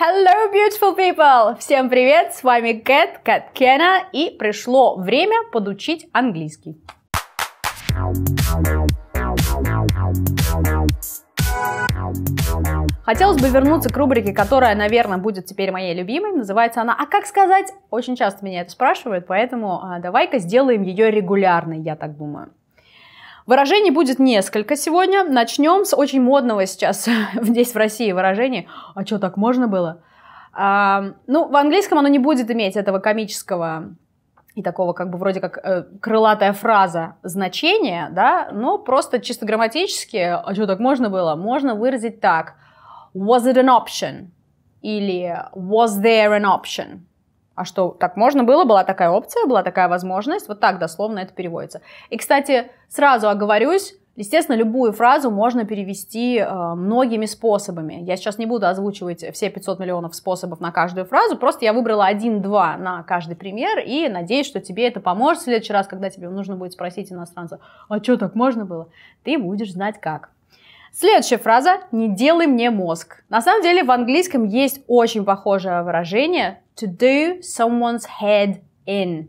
Hello, beautiful people! Всем привет! С вами Кэт, Кэт Кена, и пришло время подучить английский. Хотелось бы вернуться к рубрике, которая, наверное, будет теперь моей любимой. Называется она «А как сказать?». Очень часто меня это спрашивают, поэтому а, давай-ка сделаем ее регулярной, я так думаю. Выражений будет несколько сегодня. Начнем с очень модного сейчас здесь в России выражения. А что, так можно было? А, ну, в английском оно не будет иметь этого комического и такого как бы вроде как э, крылатая фраза значения, да, но просто чисто грамматически, а что так можно было, можно выразить так. Was it an option? Или was there an option? А что, так можно было? Была такая опция, была такая возможность. Вот так дословно это переводится. И, кстати, сразу оговорюсь, Естественно, любую фразу можно перевести э, многими способами. Я сейчас не буду озвучивать все 500 миллионов способов на каждую фразу, просто я выбрала один-два на каждый пример и надеюсь, что тебе это поможет в следующий раз, когда тебе нужно будет спросить иностранца, а что так можно было? Ты будешь знать как. Следующая фраза «не делай мне мозг». На самом деле в английском есть очень похожее выражение «to do someone's head in».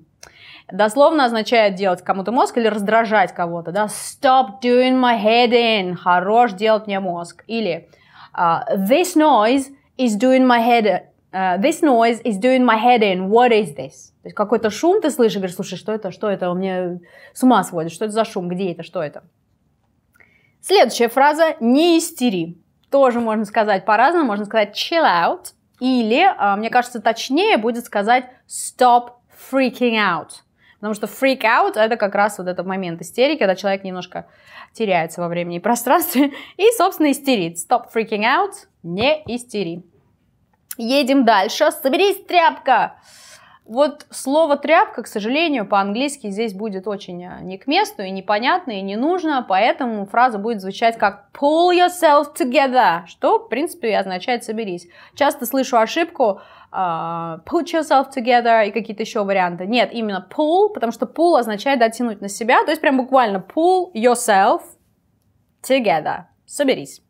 Дословно означает делать кому-то мозг или раздражать кого-то. Да? Stop doing my head in. Хорош делать мне мозг. Или uh, This noise is doing my head uh, This noise is doing my head in. What is this? То есть какой-то шум ты слышишь, говоришь, слушай, что это, что это, у меня с ума сводит, что это за шум, где это, что это? Следующая фраза «не истери». Тоже можно сказать по-разному, можно сказать chill out, или, а, мне кажется, точнее будет сказать stop freaking out. Потому что freak out это как раз вот этот момент истерики, когда человек немножко теряется во времени и пространстве и, собственно, истерит. Stop freaking out, не истери. Едем дальше. Соберись, тряпка! Вот слово тряпка, к сожалению, по-английски здесь будет очень а, не к месту и непонятно, и не нужно, поэтому фраза будет звучать как pull yourself together, что, в принципе, означает соберись. Часто слышу ошибку а, put yourself together и какие-то еще варианты. Нет, именно pull, потому что pull означает дотянуть на себя, то есть прям буквально pull yourself together, соберись.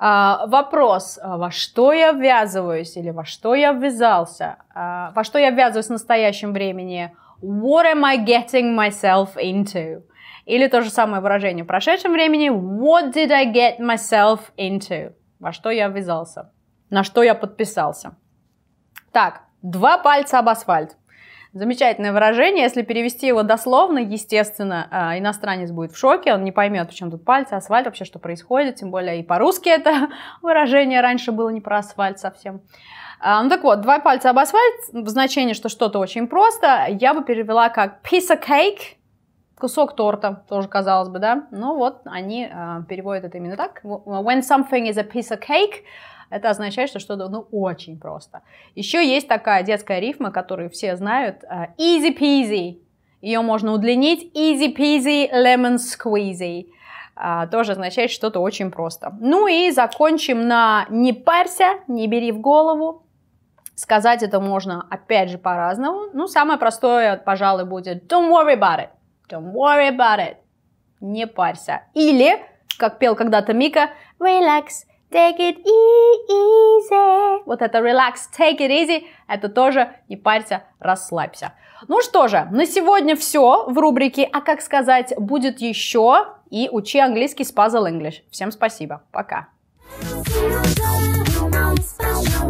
А, вопрос, а, во что я ввязываюсь или во что я ввязался, а, во что я ввязываюсь в настоящем времени, what am I getting myself into? Или то же самое выражение в прошедшем времени, what did I get myself into? Во что я ввязался, на что я подписался. Так, два пальца об асфальт. Замечательное выражение, если перевести его дословно, естественно, а, иностранец будет в шоке, он не поймет, почему тут пальцы, асфальт, вообще что происходит, тем более и по-русски это выражение раньше было не про асфальт совсем. А, ну так вот, два пальца об асфальт в значении, что что-то очень просто, я бы перевела как piece of cake – кусок торта, тоже казалось бы, да, но ну вот они э, переводят это именно так. When something is a piece of cake, это означает, что что-то ну очень просто. Еще есть такая детская рифма, которую все знают, э, easy peasy. Ее можно удлинить, easy peasy lemon squeezy. Э, тоже означает что-то очень просто. Ну и закончим на не парься, не бери в голову. Сказать это можно опять же по-разному. Ну, самое простое, пожалуй, будет don't worry about it. Don't worry about it. Не парься. Или, как пел когда-то Мика, relax, take it e-, easy. Вот это relax, take it easy, это тоже не парься, расслабься. Ну что же, на сегодня все в рубрике «А как сказать будет еще?» и «Учи английский с Puzzle English». Всем спасибо, пока. Special.